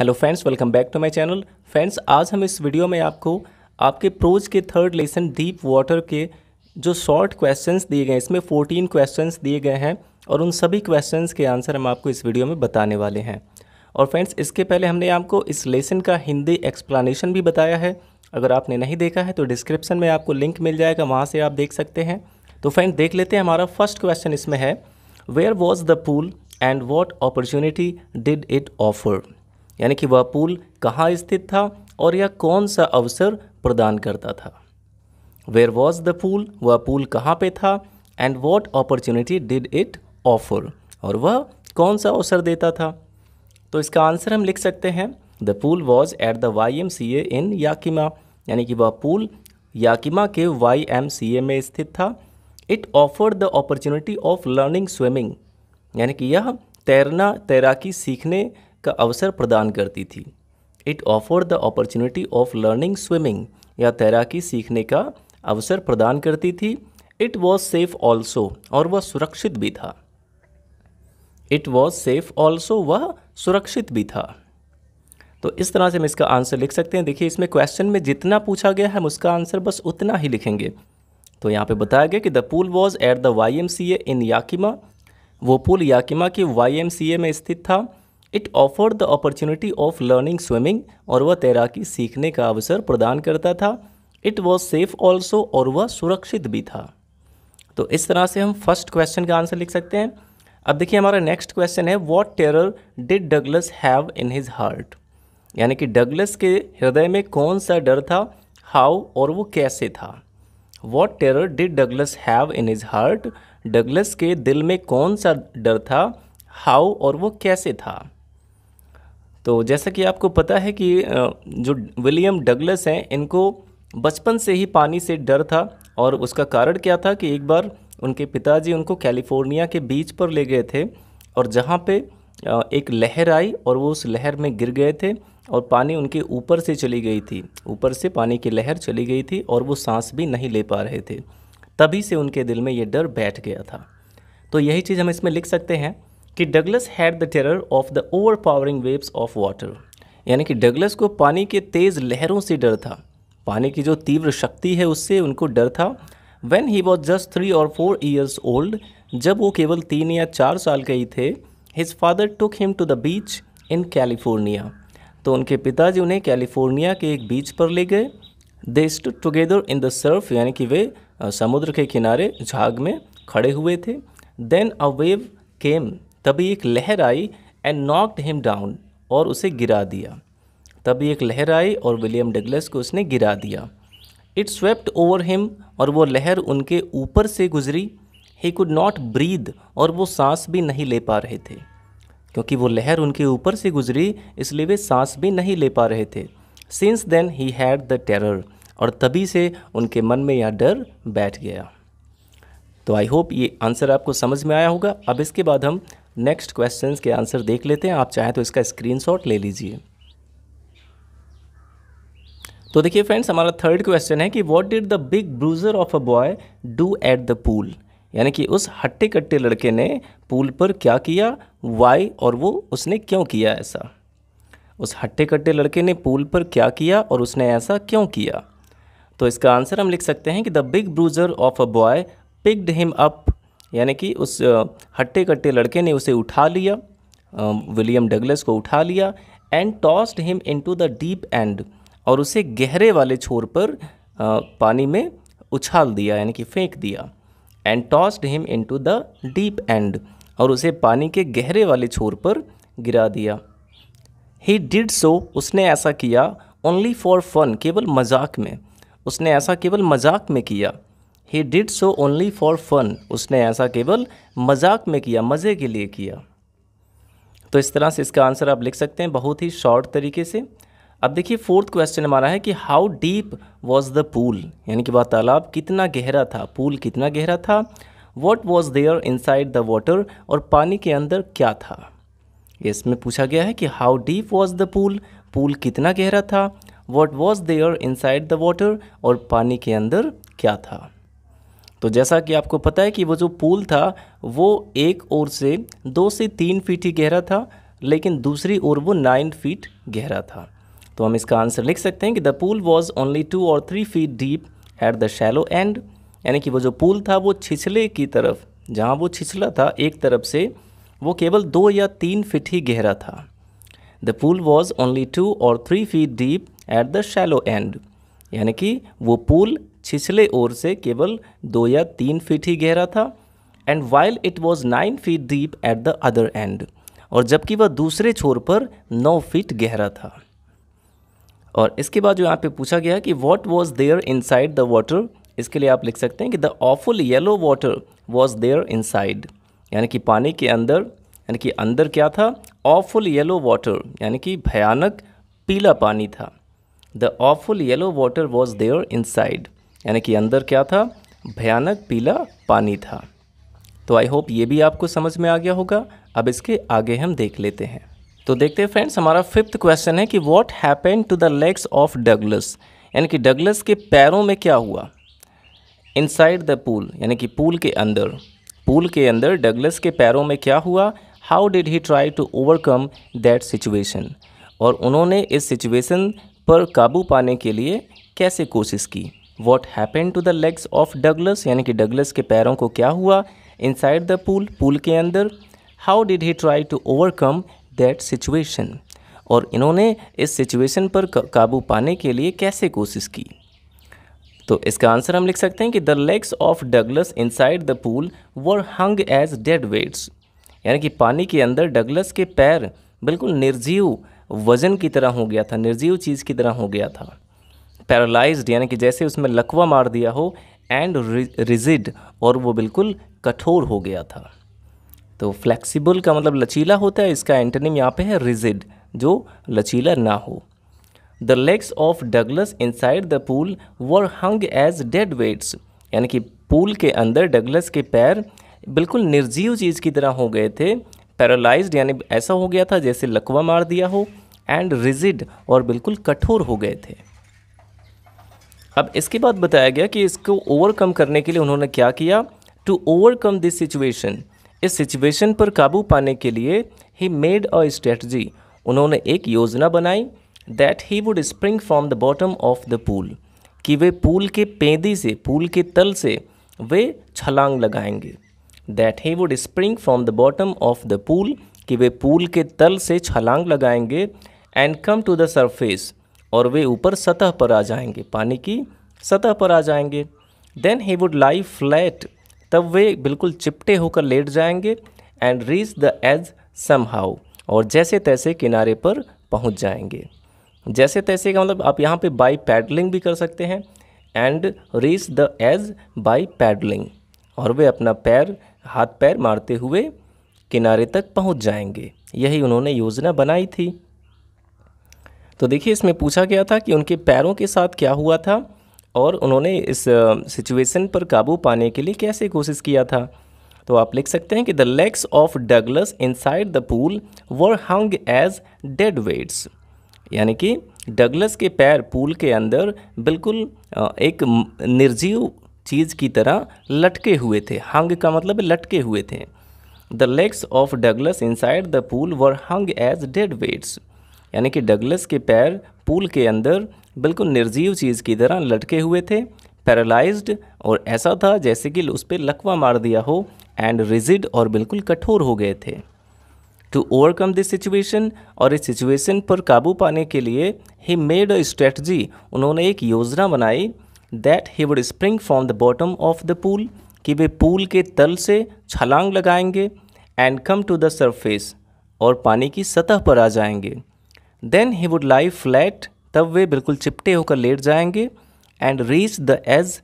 hello friends welcome back to my channel friends आज हम इस वीडियो में आपको आपके प्रोज के थर्ड लेसन डीप वाटर के जो शॉर्ट क्वेश्चंस दिए गए हैं इसमें फोर्टीन क्वेश्चंस दिए गए हैं और उन सभी क्वेश्चंस के आंसर हम आपको इस वीडियो में बताने वाले हैं और फ्रेंड्स इसके पहले हमने आपको इस लेसन का हिंदी एक्सप्लानीशन भी बताया है अगर आपने नहीं देखा है तो डिस्क्रिप्शन में आपको लिंक मिल जाएगा वहाँ से आप देख सकते हैं तो फ्रेंड्स देख लेते हैं हमारा फर्स्ट क्वेश्चन इसमें है where was the pool and what opportunity did it offer यानी कि वह पुल कहाँ स्थित था और यह कौन सा अवसर प्रदान करता था वेयर वॉज द पुल वह पुल कहाँ पे था and what opportunity did it offer और वह कौन सा अवसर देता था तो इसका आंसर हम लिख सकते हैं the pool was at the Y M C A in Yakima यानी कि वह पुल याकिमा के वाई एम सी ए में स्थित था it offered the opportunity of learning swimming यानी कि यह तैरना तैराकी सीखने का अवसर प्रदान करती थी it offer the opportunity of learning swimming या तैराकी सीखने का अवसर प्रदान करती थी इट वॉज सेफ ऑल्सो और वह सुरक्षित भी था इट वॉज सेफ ऑल्सो वह सुरक्षित भी था तो इस तरह से हम इसका आंसर लिख सकते हैं देखिए इसमें क्वेश्चन में जितना पूछा गया है हम उसका आंसर बस उतना ही लिखेंगे तो यहाँ पे बताया गया कि the pool was at the Y M C A in Yakima वो पुल याकिमा के वाई एम सी ए में स्थित था it offered the opportunity of learning swimming और वह तैराकी सीखने का अवसर प्रदान करता था इट वॉज सेफ ऑल्सो और वह सुरक्षित भी था तो इस तरह से हम फर्स्ट क्वेश्चन का आंसर लिख सकते हैं अब देखिए हमारा नेक्स्ट क्वेश्चन है what terror did Douglas have in his heart यानी कि डगलस के हृदय में कौन सा डर था हाउ और वो कैसे था what terror did Douglas have in his heart Douglas के दिल में कौन सा डर था हाउ और वो कैसे था तो जैसा कि आपको पता है कि जो विलियम डगलस हैं इनको बचपन से ही पानी से डर था और उसका कारण क्या था कि एक बार उनके पिताजी उनको कैलिफोर्निया के बीच पर ले गए थे और जहाँ पे एक लहर आई और वो उस लहर में गिर गए थे और पानी उनके ऊपर से चली गई थी ऊपर से पानी की लहर चली गई थी और वो सांस भी नहीं ले पा रहे थे तभी से उनके दिल में ये डर बैठ गया था तो यही चीज़ हम इसमें लिख सकते हैं कि Douglas had the terror of the overpowering waves of water यानी कि डगलस को पानी के तेज़ लहरों से डर था पानी की जो तीव्र शक्ति है उससे उनको डर था when he was just three और फोर ईयर्स ओल्ड जब वो केवल तीन या चार साल के ही थे his father took him to the beach in California तो उनके पिताजी उन्हें कैलिफोर्निया के एक बीच पर ले गए they stood together in the surf यानी कि वे समुद्र के किनारे झाग में खड़े हुए थे देन अ वेव केम तभी एक लहर आई एंड नॉक्ड हिम डाउन और उसे गिरा दिया तभी एक लहर आई और विलियम डगलस को उसने गिरा दिया इट स्वेप्ट ओवर हिम और वो लहर उनके ऊपर से गुजरी ही कुड नॉट ब्रीद और वो सांस भी नहीं ले पा रहे थे क्योंकि वो लहर उनके ऊपर से गुजरी इसलिए वे सांस भी नहीं ले पा रहे थे since then he had the terror और तभी से उनके मन में यह डर बैठ गया तो आई होप ये आंसर आपको समझ में आया होगा अब इसके बाद हम नेक्स्ट क्वेश्चन के आंसर देख लेते हैं आप चाहें तो इसका स्क्रीनशॉट ले लीजिए तो देखिए फ्रेंड्स हमारा थर्ड क्वेश्चन है कि what did the big bruiser of a boy do at the pool यानी कि उस हट्टे कट्टे लड़के ने पूल पर क्या किया वाई और वो उसने क्यों किया ऐसा उस हट्टे कट्टे लड़के ने पूल पर क्या किया और उसने ऐसा क्यों किया तो इसका आंसर हम लिख सकते हैं कि the big bruiser of a boy picked him up यानी कि उस हट्टे कट्टे लड़के ने उसे उठा लिया विलियम डगलस को उठा लिया and tossed him into the deep end और उसे गहरे वाले छोर पर पानी में उछाल दिया यानी कि फेंक दिया and tossed him into the deep end और उसे पानी के गहरे वाले छोर पर गिरा दिया ही डिड सो उसने ऐसा किया ओनली फॉर फन केवल मजाक में उसने ऐसा केवल मजाक में किया he did so only for fun उसने ऐसा केवल मजाक में किया मज़े के लिए किया तो इस तरह से इसका आंसर आप लिख सकते हैं बहुत ही शॉर्ट तरीके से अब देखिए फोर्थ क्वेश्चन हमारा है कि how deep was the pool यानी कि वह तालाब कितना गहरा था पूल कितना गहरा था what was there inside the water और पानी के अंदर क्या था इसमें पूछा गया है कि how deep was the pool pool कितना गहरा था what was there inside the water और पानी के अंदर क्या था तो जैसा कि आपको पता है कि वो जो पुल था वो एक ओर से दो से तीन फीट ही गहरा था लेकिन दूसरी ओर वो नाइन फीट गहरा था तो हम इसका आंसर लिख सकते हैं कि the pool was only two और three feet deep at the shallow end यानी कि वो जो पुल था वो छिछले की तरफ जहाँ वो छिछला था एक तरफ से वो केवल दो या तीन फीट ही गहरा था the pool was only two और three feet deep at the shallow end यानी कि वो पुल छिछले ओर से केवल दो या तीन फीट ही गहरा था and while it was nine feet deep at the other end और जबकि वह दूसरे छोर पर नौ फीट गहरा था और इसके बाद जो यहाँ पे पूछा गया कि what was there inside the water इसके लिए आप लिख सकते हैं कि the awful yellow water was there inside यानी कि पानी के अंदर यानी कि अंदर क्या था ऑफुल येलो वाटर यानी कि भयानक पीला पानी था the awful yellow water was there inside यानी कि अंदर क्या था भयानक पीला पानी था तो आई होप ये भी आपको समझ में आ गया होगा अब इसके आगे हम देख लेते हैं तो देखते हैं फ्रेंड्स हमारा फिफ्थ क्वेश्चन है कि what happen to the legs of Douglas यानी कि डगलस के पैरों में क्या हुआ इनसाइड द पूल यानी कि पूल के अंदर पूल के अंदर डगलस के पैरों में क्या हुआ how did he try to overcome that situation और उन्होंने इस सिचुएशन पर काबू पाने के लिए कैसे कोशिश की what happen to the legs of Douglas यानी कि डगलस के पैरों को क्या हुआ इनसाइड द पूल पूल के अंदर how did he try to overcome that situation और इन्होंने इस सिचुएशन पर काबू पाने के लिए कैसे कोशिश की तो इसका आंसर हम लिख सकते हैं कि the legs of Douglas inside the pool were hung as dead weights यानी कि पानी के अंदर डगलस के पैर बिल्कुल निर्जीव वज़न की तरह हो गया था निर्जीव चीज़ की तरह हो गया था पैरालाइज्ड यानी कि जैसे उसमें लकवा मार दिया हो एंड रिजिड और वो बिल्कुल कठोर हो गया था तो फ्लेक्सिबल का मतलब लचीला होता है इसका एंटनिम यहाँ पे है रिजिड जो लचीला ना हो the legs of Douglas inside the pool were hung as dead weights यानी कि पूल के अंदर डगलस के पैर बिल्कुल निर्जीव चीज़ की तरह हो गए थे पैरालाइज्ड यानी ऐसा हो गया था जैसे लकवा मार दिया हो एंड रिजिड और बिल्कुल कठोर हो गए थे अब इसके बाद बताया गया कि इसको ओवरकम करने के लिए उन्होंने क्या किया टू ओवरकम दिस सिचुएशन इस सिचुएशन पर काबू पाने के लिए ही मेड अ स्ट्रेटजी उन्होंने एक योजना बनाई that he would spring from the bottom of the pool कि वे पूल के पेंदी से पूल के तल से वे छलांग लगाएंगे that he would spring from the bottom of the pool कि वे पूल के तल से छलांग लगाएंगे and come to the surface और वे ऊपर सतह पर आ जाएंगे पानी की सतह पर आ जाएंगे then he would lie flat तब वे बिल्कुल चिपटे होकर लेट जाएंगे and reach the edge somehow और जैसे तैसे किनारे पर पहुंच जाएंगे जैसे तैसे का मतलब आप यहाँ पे बाई पैडलिंग भी कर सकते हैं and reach the edge by paddling और वे अपना पैर हाथ पैर मारते हुए किनारे तक पहुँच जाएंगे यही उन्होंने योजना बनाई थी तो देखिए इसमें पूछा गया था कि उनके पैरों के साथ क्या हुआ था और उन्होंने इस सिचुएशन पर काबू पाने के लिए कैसे कोशिश किया था तो आप लिख सकते हैं कि the legs of Douglas inside the pool were hung as dead weights यानी कि डगलस के पैर पूल के अंदर बिल्कुल एक निर्जीव चीज़ की तरह लटके हुए थे हंग का मतलब लटके हुए थे the legs of Douglas inside the pool were hung as dead weights यानी कि डगलस के पैर पूल के अंदर बिल्कुल निर्जीव चीज़ की तरह लटके हुए थे पैरालाइज्ड और ऐसा था जैसे कि उस पर लकवा मार दिया हो एंड रिजिड और बिल्कुल कठोर हो गए थे टू ओवरकम दिस सिचुएशन और इस सिचुएशन पर काबू पाने के लिए ही मेड अ स्ट्रेटजी उन्होंने एक योजना बनाई that he would spring from the bottom of the pool कि वे पूल के तल से छलांग लगाएंगे and come to the surface और पानी की सतह पर आ जाएंगे then he would lie flat तब वे बिल्कुल चिपटे होकर लेट जाएंगे and reach the edge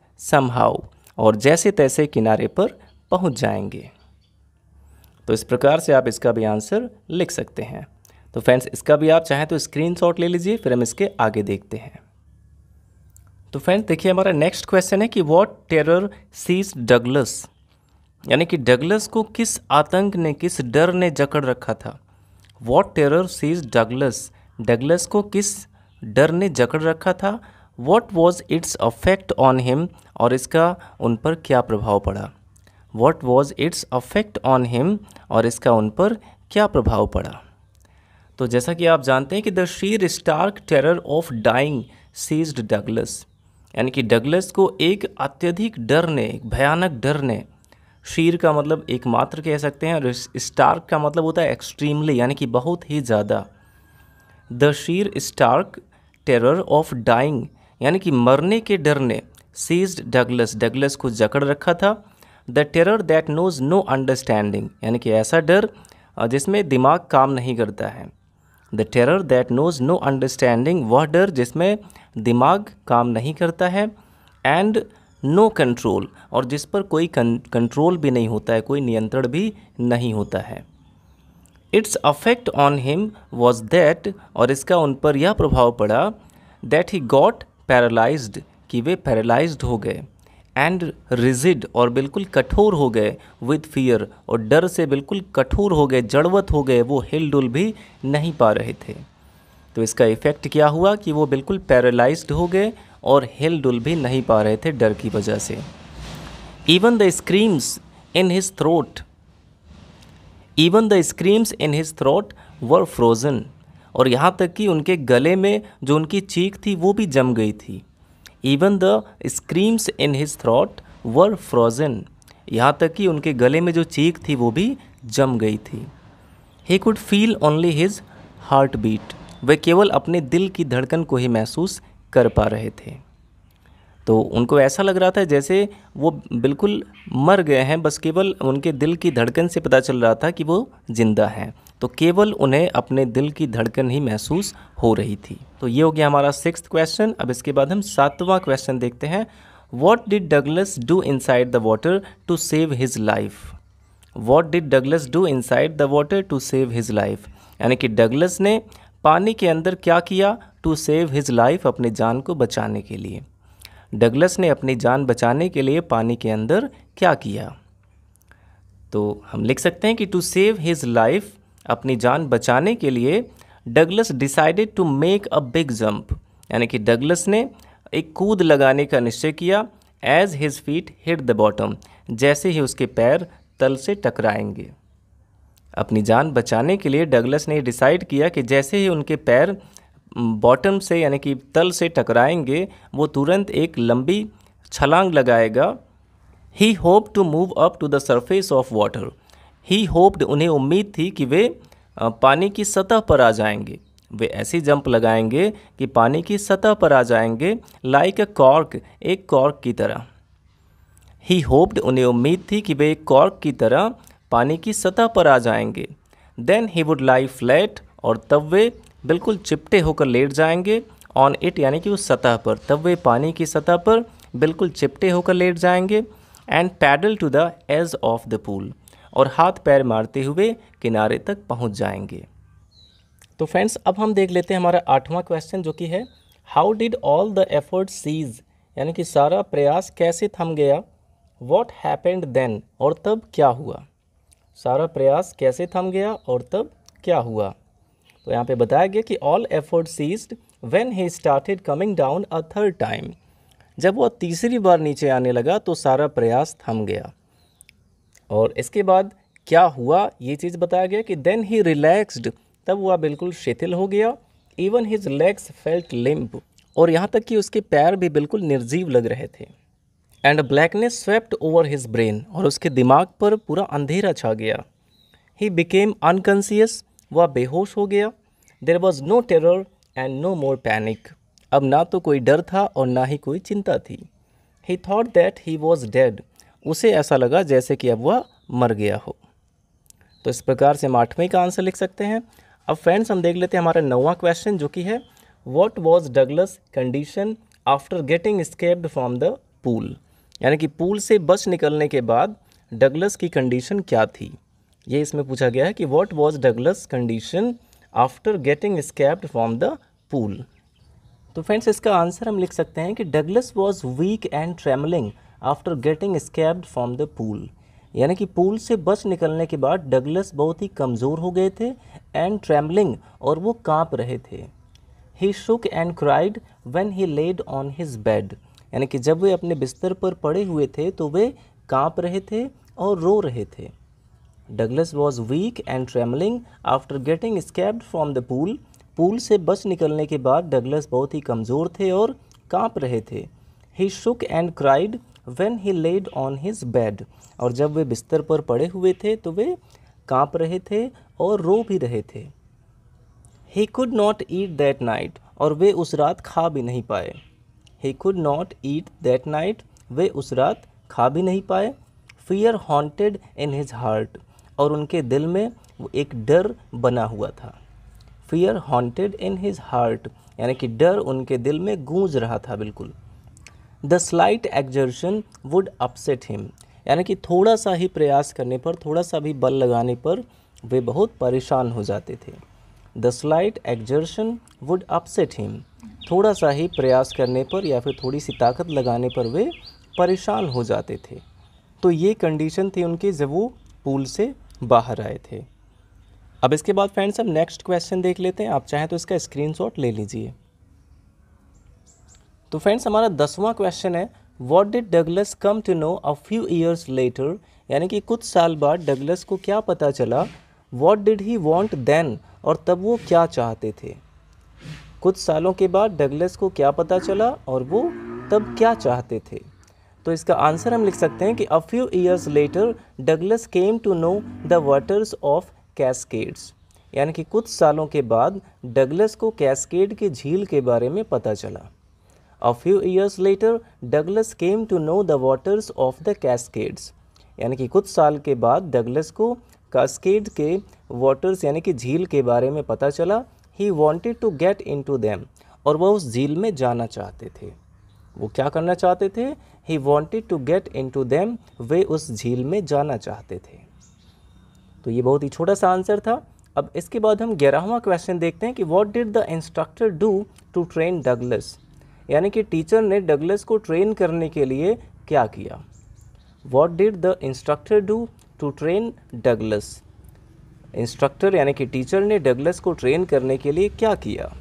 how और जैसे तैसे किनारे पर पहुंच जाएंगे तो इस प्रकार से आप इसका भी आंसर लिख सकते हैं तो फ्रेंड्स इसका भी आप चाहें तो स्क्रीनशॉट ले लीजिए फिर हम इसके आगे देखते हैं तो फ्रेंड्स देखिए हमारा नेक्स्ट क्वेश्चन है कि वॉट टेरर सीज डगलस यानी कि डगलस को किस आतंक ने किस डर ने जकड़ रखा था what terror seize Douglas Douglas को किस डर ने जकड़ रखा था what was its effect on him और इसका उन पर क्या प्रभाव पड़ा what was its effect on him और इसका उन पर क्या प्रभाव पड़ा तो जैसा कि आप जानते हैं कि the sheer stark terror of dying seized Douglas यानी कि डगलस को एक अत्यधिक डर ने एक भयानक डर ने शीर का मतलब एकमात्र कह सकते हैं और स्टार्क का मतलब होता है एक्सट्रीमली यानी कि बहुत ही ज़्यादा the sheer stark terror of dying यानी कि मरने के डर ने सीज्ड डगलस डगलस को जकड़ रखा था the terror that knows no understanding यानी कि ऐसा डर जिसमें दिमाग काम नहीं करता है the terror that knows no understanding वह डर जिसमें दिमाग काम नहीं करता है एंड नो कंट्रोल और जिस पर कोई कंट्रोल भी नहीं होता है कोई नियंत्रण भी नहीं होता है its effect on him was that और इसका उन पर यह प्रभाव पड़ा दैट ही गॉट पैरालाइज्ड कि वे पैरालाइज्ड हो गए एंड रिजिड और बिल्कुल कठोर हो गए विद फियर और डर से बिल्कुल कठोर हो गए जड़वत हो गए वो हिलडुल भी नहीं पा रहे थे तो इसका इफ़ेक्ट क्या हुआ कि वो बिल्कुल पैरालाइज हो गए और हिलडुल भी नहीं पा रहे थे डर की वजह से even the screams in his throat even the screams in his throat were frozen और यहाँ तक कि उनके गले में जो उनकी चीख थी वो भी जम गई थी even the screams in his throat were frozen यहाँ तक कि उनके गले में जो चीख थी वो भी जम गई थी he could feel only his heart beat वे केवल अपने दिल की धड़कन को ही महसूस कर पा रहे थे तो उनको ऐसा लग रहा था जैसे वो बिल्कुल मर गए हैं बस केवल उनके दिल की धड़कन से पता चल रहा था कि वो ज़िंदा हैं तो केवल उन्हें अपने दिल की धड़कन ही महसूस हो रही थी तो ये हो गया हमारा सिक्स क्वेश्चन अब इसके बाद हम सातवां क्वेश्चन देखते हैं what did Douglas do inside the water to save his life what did Douglas do inside the water to save his life यानी कि डगलस ने पानी के अंदर क्या किया टू सेव हिज लाइफ अपने जान को बचाने के लिए डगलस ने अपनी जान बचाने के लिए पानी के अंदर क्या किया तो हम लिख सकते हैं कि टू सेव हिज लाइफ अपनी जान बचाने के लिए Douglas decided to make a big jump यानी कि डगलस ने एक कूद लगाने का निश्चय किया as his feet hit the bottom जैसे ही उसके पैर तल से टकराएंगे अपनी जान बचाने के लिए डगलस ने डिसाइड किया कि जैसे ही उनके पैर बॉटम से यानी कि तल से टकराएंगे वो तुरंत एक लंबी छलांग लगाएगा he hope to move up to the surface of water he hoped उन्हें उम्मीद थी कि वे पानी की सतह पर आ जाएंगे वे ऐसी जंप लगाएंगे कि पानी की सतह पर आ जाएंगे लाइक अ कॉर्क एक कॉर्क की तरह ही होप्ड उन्हें उम्मीद थी कि वे एक कॉर्क की तरह पानी की सतह पर आ जाएंगे then he would lie flat और तब वे बिल्कुल चिपटे होकर लेट जाएंगे ऑन इट यानी कि उस सतह पर तब वे पानी की सतह पर बिल्कुल चिपटे होकर लेट जाएंगे and paddle to the edge of the pool और हाथ पैर मारते हुए किनारे तक पहुंच जाएंगे तो फ्रेंड्स अब हम देख लेते हैं हमारा आठवां क्वेश्चन जो कि है how did all the effort cease यानी कि सारा प्रयास कैसे थम गया वॉट हैपेंड देन और तब क्या हुआ सारा प्रयास कैसे थम गया और तब क्या हुआ तो यहाँ पे बताया गया कि all effort ceased when he started coming down a third time जब वह तीसरी बार नीचे आने लगा तो सारा प्रयास थम गया और इसके बाद क्या हुआ ये चीज़ बताया गया कि देन ही रिलैक्सड तब वह बिल्कुल शिथिल हो गया even his legs felt limp और यहाँ तक कि उसके पैर भी बिल्कुल निर्जीव लग रहे थे and blackness swept over his brain और उसके दिमाग पर पूरा अंधेरा छा गया ही बिकेम अनकन्सियस वह बेहोश हो गया there was no terror and no more panic अब ना तो कोई डर था और ना ही कोई चिंता थी he thought that he was dead उसे ऐसा लगा जैसे कि अब वह मर गया हो तो इस प्रकार से हम आठवें का आंसर लिख सकते हैं अब फ्रेंड्स हम देख लेते हैं हमारा नौवा क्वेश्चन जो कि है what was Douglas condition after getting escaped from the pool यानी कि पूल से बच निकलने के बाद डगलस की कंडीशन क्या थी ये इसमें पूछा गया है कि what was Douglas condition after getting escaped from the pool तो फ्रेंड्स इसका आंसर हम लिख सकते हैं कि Douglas was weak and trembling after getting escaped from the pool यानी कि पूल से बच निकलने के बाद डगलस बहुत ही कमज़ोर हो गए थे एंड ट्रेवलिंग और वो काँप रहे थे he shook and cried when he laid on his bed यानी कि जब वे अपने बिस्तर पर पड़े हुए थे तो वे काँप रहे थे और रो रहे थे Douglas was weak and trembling after getting escaped from the pool pool से बच निकलने के बाद डगलस बहुत ही कमज़ोर थे और कांप रहे थे he shook and cried when he laid on his bed और जब वे बिस्तर पर पड़े हुए थे तो वे कांप रहे थे और रो भी रहे थे he could not eat that night और वे उस रात खा भी नहीं पाए he could not eat that night वे उस रात खा भी नहीं पाए fear haunted in his heart और उनके दिल में एक डर बना हुआ था fear haunted in his heart यानी कि डर उनके दिल में गूंज रहा था बिल्कुल the slight exertion would upset him यानी कि थोड़ा सा ही प्रयास करने पर थोड़ा सा भी बल लगाने पर वे बहुत परेशान हो जाते थे the slight exertion would upset him थोड़ा सा ही प्रयास करने पर या फिर थोड़ी सी ताकत लगाने पर वे परेशान हो जाते थे तो ये कंडीशन थी उनकी जब वो पूल से बाहर आए थे अब इसके बाद फ्रेंड्स हम नेक्स्ट क्वेश्चन देख लेते हैं आप चाहें तो इसका स्क्रीनशॉट ले लीजिए तो फ्रेंड्स हमारा दसवां क्वेश्चन है what did Douglas come to know a few years later यानी कि कुछ साल बाद डगलस को क्या पता चला what did he want then और तब वो क्या चाहते थे कुछ सालों के बाद डगलस को क्या पता चला और वो तब क्या चाहते थे तो इसका आंसर हम लिख सकते हैं कि a few years later Douglas came to know the waters of Cascades यानी कि कुछ सालों के बाद डगलस को कैसकेड की झील के बारे में पता चला a few years later Douglas came to know the waters of the Cascades यानी कि कुछ साल के बाद डगलस को कैसकेड के वाटर्स यानी कि झील के बारे में पता चला he wanted to get into them और वह उस झील में जाना चाहते थे वो क्या करना चाहते थे he wanted to get into them वे उस झील में जाना चाहते थे तो ये बहुत ही छोटा सा आंसर था अब इसके बाद हम ग्यारहवा क्वेश्चन देखते हैं कि what did the instructor do to train Douglas यानी कि टीचर ने डगलस को ट्रेन करने के लिए क्या किया what did the instructor do to train Douglas instructor यानी कि टीचर ने डगलस को ट्रेन करने के लिए क्या किया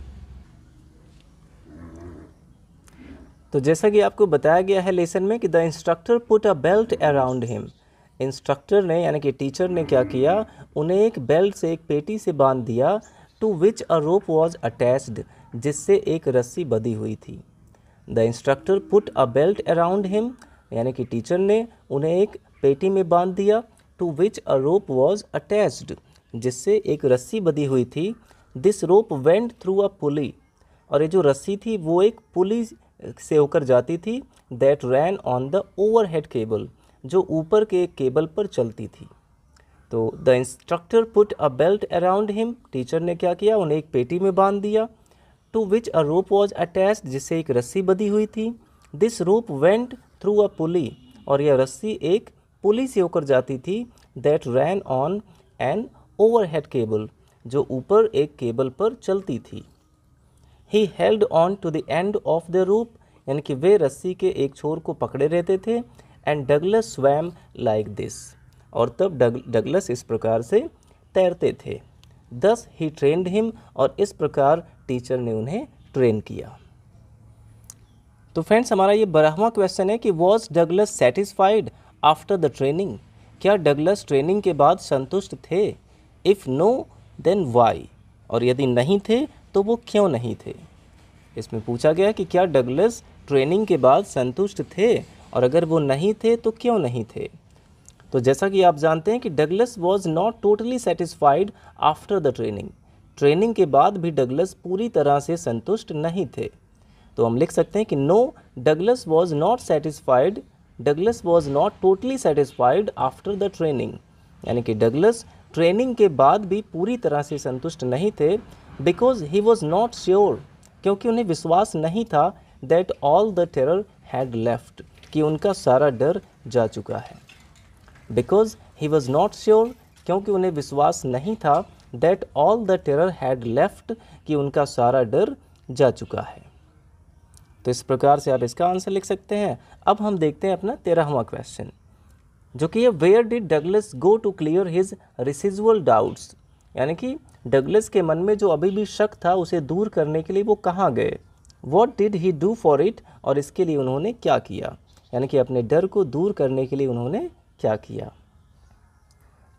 तो जैसा कि आपको बताया गया है लेसन में कि the instructor put a belt around him instructor ने यानी कि टीचर ने क्या किया उन्हें एक बेल्ट से एक पेटी से बांध दिया to which a rope was attached जिससे एक रस्सी बधी हुई थी the instructor put a belt around him यानी कि टीचर ने उन्हें एक पेटी में बांध दिया to which a rope was attached जिससे एक रस्सी बधी हुई थी this rope went through a pulley और ये जो रस्सी थी वो एक पुली से होकर जाती थी that ran on the overhead cable जो ऊपर के केबल पर चलती थी तो the instructor put a belt around him teacher ने क्या किया उन्हें एक पेटी में बांध दिया to which a rope was attach जिससे एक रस्सी बधी हुई थी this rope went through a pulley और यह रस्सी एक पुली से होकर जाती थी that ran on an overhead cable जो ऊपर एक केबल पर चलती थी he held on to the end of the rope यानी कि वे रस्सी के एक छोर को पकड़े रहते थे and Douglas swam like this और तब डगलस इस प्रकार से तैरते थे दस ही ट्रेंड हिम और इस प्रकार टीचर ने उन्हें ट्रेन किया तो फ्रेंड्स हमारा ये बारहवा क्वेश्चन है कि was Douglas satisfied after the training क्या डगलस ट्रेनिंग के बाद संतुष्ट थे इफ़ नो देन वाई और यदि नहीं थे तो वो क्यों नहीं थे इसमें पूछा गया कि क्या डगलस ट्रेनिंग के बाद संतुष्ट थे और अगर वो नहीं थे तो क्यों नहीं थे तो जैसा कि आप जानते हैं कि Douglas was not totally satisfied after the training training के बाद भी डगलस पूरी तरह से संतुष्ट नहीं थे तो हम लिख सकते हैं कि no Douglas was not satisfied Douglas was not totally satisfied after the training यानी कि डगलस ट्रेनिंग के बाद भी पूरी तरह से संतुष्ट नहीं थे because he was not sure क्योंकि उन्हें विश्वास नहीं था that all the terror had left कि उनका सारा डर जा चुका है because he was not sure क्योंकि उन्हें विश्वास नहीं था that all the terror had left कि उनका सारा डर जा चुका है तो इस प्रकार से आप इसका आंसर लिख सकते हैं अब हम देखते हैं अपना तेरहवा क्वेश्चन जो कि है where did Douglas go to clear his residual doubts यानी कि डगलस के मन में जो अभी भी शक था उसे दूर करने के लिए वो कहाँ गए what did he do for it और इसके लिए उन्होंने क्या किया यानी कि अपने डर को दूर करने के लिए उन्होंने क्या किया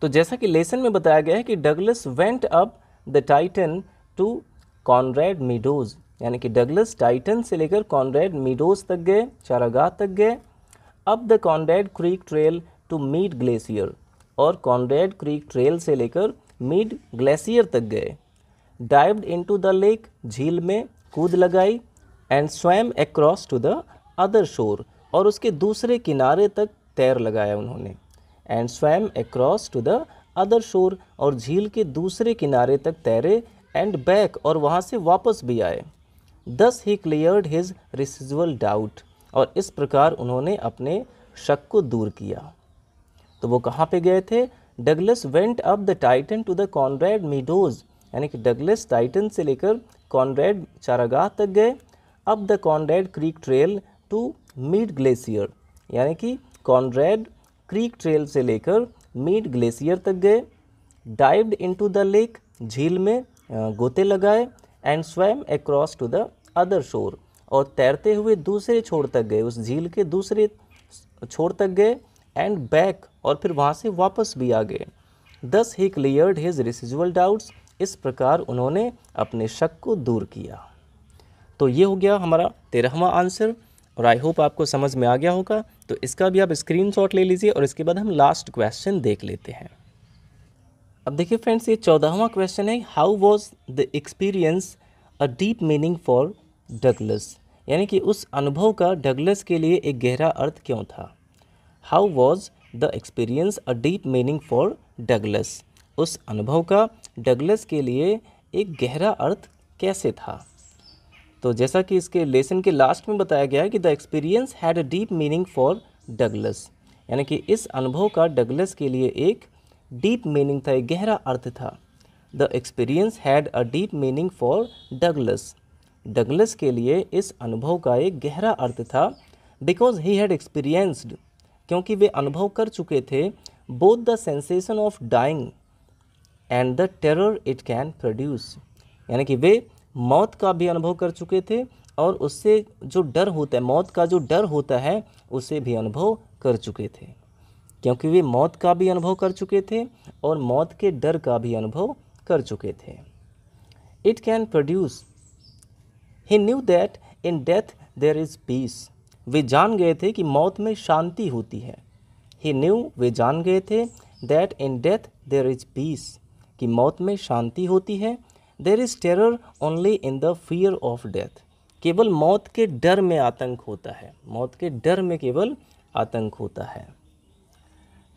तो जैसा कि लेसन में बताया गया है कि Douglas went up the Tieton to Conrad Meadows यानी कि डगलस टाइटन से लेकर कॉनरेड मीडोज तक गए चारागाह तक गए up the Conrad Creek Trail to Meade Glacier और कॉनरेड क्रीक ट्रेल से लेकर मिड ग्लेशियर तक गए डाइव्ड इनटू द लेक झील में कूद लगाई एंड स्वयं across to the other shore और उसके दूसरे किनारे तक तैर लगाया उन्होंने एंड स्वयं across to the other shore और झील के दूसरे किनारे तक तैरे एंड बैक और वहाँ से वापस भी आए thus he cleared his residual doubt और इस प्रकार उन्होंने अपने शक को दूर किया तो वो कहाँ पे गए थे Douglas went up the Tieton to the Conrad Meadows यानी कि डगलस टाइटन से लेकर कॉनरेड चारागाह तक गए up the Conrad Creek Trail to Meade Glacier यानी कि कॉनरेड क्रीक ट्रेल से लेकर मीड ग्लेशियर तक गए डाइव्ड टू द लेक झील में गोते लगाए and swam across to the other shore और तैरते हुए दूसरे छोर तक गए उस झील के दूसरे छोर तक गए एंड बैक और फिर वहाँ से वापस भी आ गए thus he cleared his residual doubts इस प्रकार उन्होंने अपने शक को दूर किया तो ये हो गया हमारा तेरहवा आंसर और आई होप आपको समझ में आ गया होगा तो इसका भी आप स्क्रीनशॉट ले लीजिए और इसके बाद हम लास्ट क्वेश्चन देख लेते हैं अब देखिए फ्रेंड्स ये चौदहवा क्वेश्चन है how was the experience a deep meaning for Douglas यानी कि उस अनुभव का डगलस के लिए एक गहरा अर्थ क्यों था how was the experience a deep meaning for Douglas उस अनुभव का डगलस के लिए एक गहरा अर्थ कैसे था तो जैसा कि इसके लेसन के लास्ट में बताया गया है कि the experience had a deep meaning for Douglas यानी कि इस अनुभव का डगलस के लिए एक डीप मीनिंग था एक गहरा अर्थ था the experience had a deep meaning for Douglas Douglas के लिए इस अनुभव का एक गहरा अर्थ था बिकॉज ही हैड एक्सपीरियंस्ड क्योंकि वे अनुभव कर चुके थे both the sensation of dying and the terror it can produce यानी कि वे मौत का भी अनुभव कर चुके थे और उससे जो डर होता है मौत का जो डर होता है उसे भी अनुभव कर चुके थे क्योंकि वे मौत का भी अनुभव कर चुके थे और मौत के डर का भी अनुभव कर चुके थे it can produce he knew that in death there is peace वे जान गए थे कि मौत में शांति होती है ही न्यू वे जान गए थे that in death there is peace कि मौत में शांति होती है there is terror only in the fear of death केवल मौत के डर में आतंक होता है मौत के डर में केवल आतंक होता है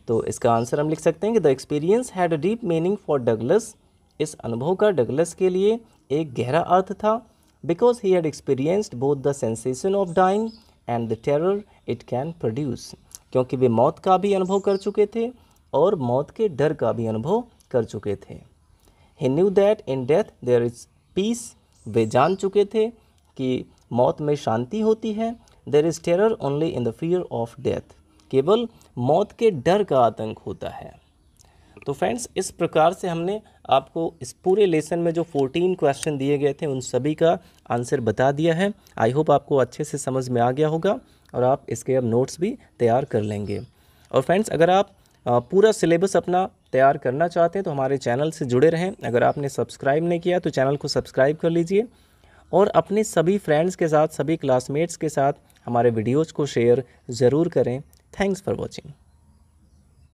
तो इसका आंसर हम लिख सकते हैं कि the experience had deep meaning for Douglas इस अनुभव का डगलस के लिए एक गहरा अर्थ था because he had experienced both the sensation of dying and the terror it can produce क्योंकि वे मौत का भी अनुभव कर चुके थे और मौत के डर का भी अनुभव कर चुके थे he knew that in death there is peace वे जान चुके थे कि मौत में शांति होती है there is terror only in the fear of death केवल मौत के डर का आतंक होता है तो फ्रेंड्स इस प्रकार से हमने आपको इस पूरे लेसन में जो 14 क्वेश्चन दिए गए थे उन सभी का आंसर बता दिया है आई होप आपको अच्छे से समझ में आ गया होगा और आप इसके अब नोट्स भी तैयार कर लेंगे और फ्रेंड्स अगर आप पूरा सिलेबस अपना तैयार करना चाहते हैं तो हमारे चैनल से जुड़े रहें अगर आपने सब्सक्राइब नहीं किया तो चैनल को सब्सक्राइब कर लीजिए और अपने सभी फ्रेंड्स के साथ सभी क्लासमेट्स के साथ हमारे वीडियोज़ को शेयर ज़रूर करें थैंक्स फॉर वॉचिंग